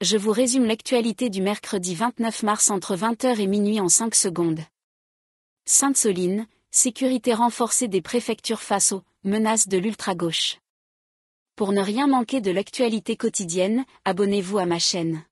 je vous résume l'actualité du mercredi 29 mars entre 20h et minuit en 5 secondes. Sainte-Soline, sécurité renforcée des préfectures face aux menaces de l'ultra-gauche. Pour ne rien manquer de l'actualité quotidienne, abonnez-vous à ma chaîne.